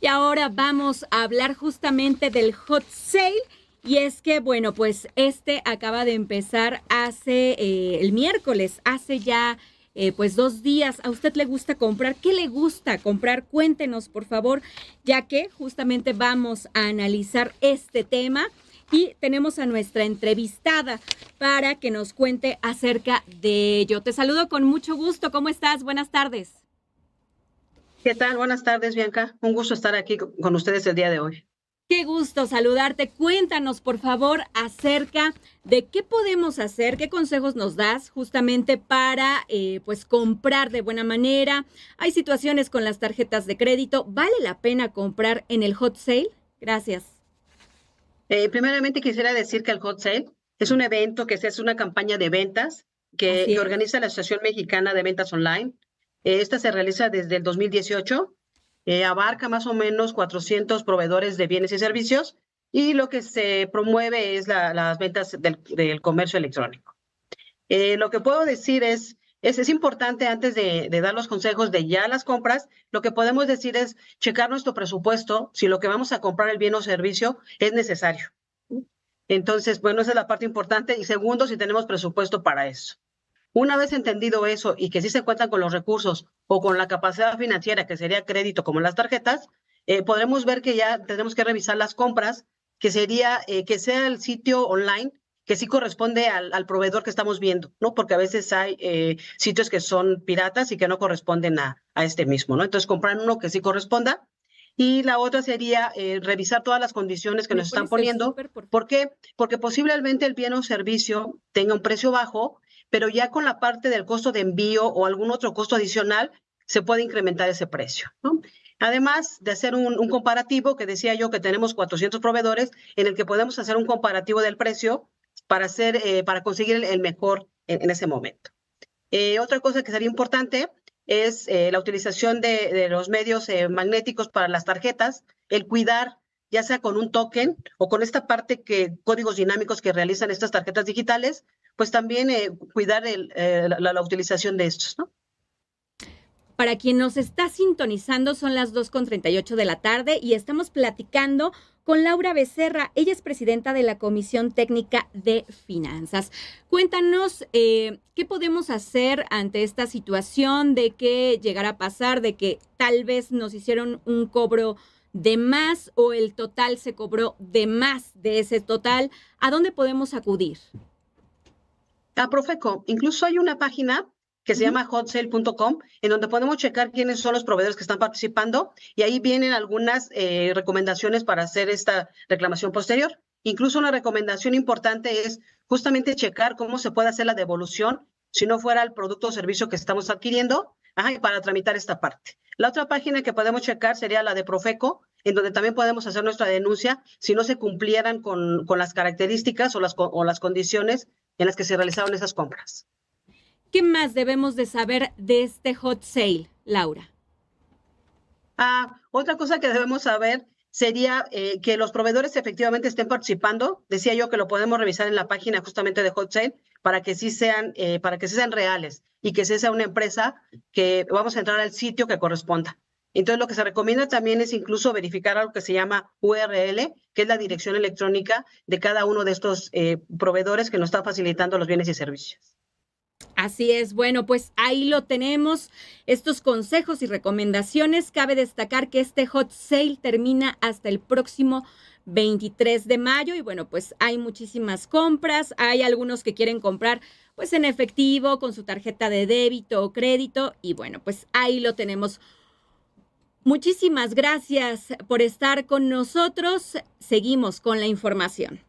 Y ahora vamos a hablar justamente del hot sale. Y es que, bueno, pues este acaba de empezar hace eh, el miércoles, hace ya eh, pues dos días. ¿A usted le gusta comprar? ¿Qué le gusta comprar? Cuéntenos, por favor, ya que justamente vamos a analizar este tema y tenemos a nuestra entrevistada para que nos cuente acerca de ello. Te saludo con mucho gusto. ¿Cómo estás? Buenas tardes. ¿Qué tal? Buenas tardes, Bianca. Un gusto estar aquí con ustedes el día de hoy. Qué gusto saludarte. Cuéntanos, por favor, acerca de qué podemos hacer, qué consejos nos das justamente para, eh, pues, comprar de buena manera. Hay situaciones con las tarjetas de crédito. ¿Vale la pena comprar en el hot sale? Gracias. Eh, primeramente quisiera decir que el hot sale es un evento que se hace una campaña de ventas que organiza la Asociación Mexicana de Ventas Online esta se realiza desde el 2018, eh, abarca más o menos 400 proveedores de bienes y servicios y lo que se promueve es las ventas del, comercio electrónico. Eh, lo que puedo decir es, es, es importante antes de, dar los consejos de ya las compras, lo que podemos decir es checar nuestro presupuesto, si lo que vamos a comprar el bien o servicio es necesario. Entonces, bueno, esa es la parte importante. Y segundo, si tenemos presupuesto para eso. Una vez entendido eso y que sí se cuentan con los recursos o con la capacidad financiera, que sería crédito como las tarjetas, eh, podremos ver que ya tenemos que revisar las compras, que sería eh, que sea el sitio online que sí corresponde al, proveedor que estamos viendo, ¿no? Porque a veces hay eh, sitios que son piratas y que no corresponden a, a, este mismo, ¿no? Entonces, comprar uno que sí corresponda. Y la otra sería revisar todas las condiciones que nos están poniendo. porque ¿Por qué? Porque posiblemente el bien o servicio tenga un precio bajo pero ya con la parte del costo de envío o algún otro costo adicional, se puede incrementar ese precio. Además de hacer un, comparativo, que decía yo que tenemos 400 proveedores, en el que podemos hacer un comparativo del precio para, hacer, eh, para conseguir el, mejor en, ese momento. Eh, otra cosa que sería importante es eh, la utilización de, los medios magnéticos para las tarjetas, el cuidar, ya sea con un token o con esta parte que códigos dinámicos que realizan estas tarjetas digitales, pues también eh, cuidar eh, la, utilización de estos, ¿no? Para quien nos está sintonizando, son las 2.38 de la tarde y estamos platicando con Laura Becerra. Ella es presidenta de la Comisión Técnica de Finanzas. Cuéntanos eh, qué podemos hacer ante esta situación de que llegara a pasar, de que tal vez nos hicieron un cobro de más o el total se cobró de más de ese total. ¿A dónde podemos acudir? a Profeco. Incluso hay una página que se llama hotsale.com, en donde podemos checar quiénes son los proveedores que están participando y ahí vienen algunas eh, recomendaciones para hacer esta reclamación posterior. Incluso una recomendación importante es justamente checar cómo se puede hacer la devolución si no fuera el producto o servicio que estamos adquiriendo ajá, para tramitar esta parte. La otra página que podemos checar sería la de Profeco, en donde también podemos hacer nuestra denuncia si no se cumplieran con, con las características o las, o las condiciones en las que se realizaron esas compras. ¿Qué más debemos de saber de este hot sale, Laura? Ah, otra cosa que debemos saber sería eh, que los proveedores efectivamente estén participando. Decía yo que lo podemos revisar en la página justamente de Hot Sale para que sí sean, eh, para que sean reales y que sea una empresa que vamos a entrar al sitio que corresponda. Entonces, lo que se recomienda también es incluso verificar algo que se llama URL, que es la dirección electrónica de cada uno de estos eh, proveedores que nos está facilitando los bienes y servicios. Así es, bueno, pues ahí lo tenemos, estos consejos y recomendaciones. Cabe destacar que este hot sale termina hasta el próximo 23 de mayo y bueno, pues hay muchísimas compras, hay algunos que quieren comprar pues en efectivo, con su tarjeta de débito o crédito y bueno, pues ahí lo tenemos. Muchísimas gracias por estar con nosotros. Seguimos con la información.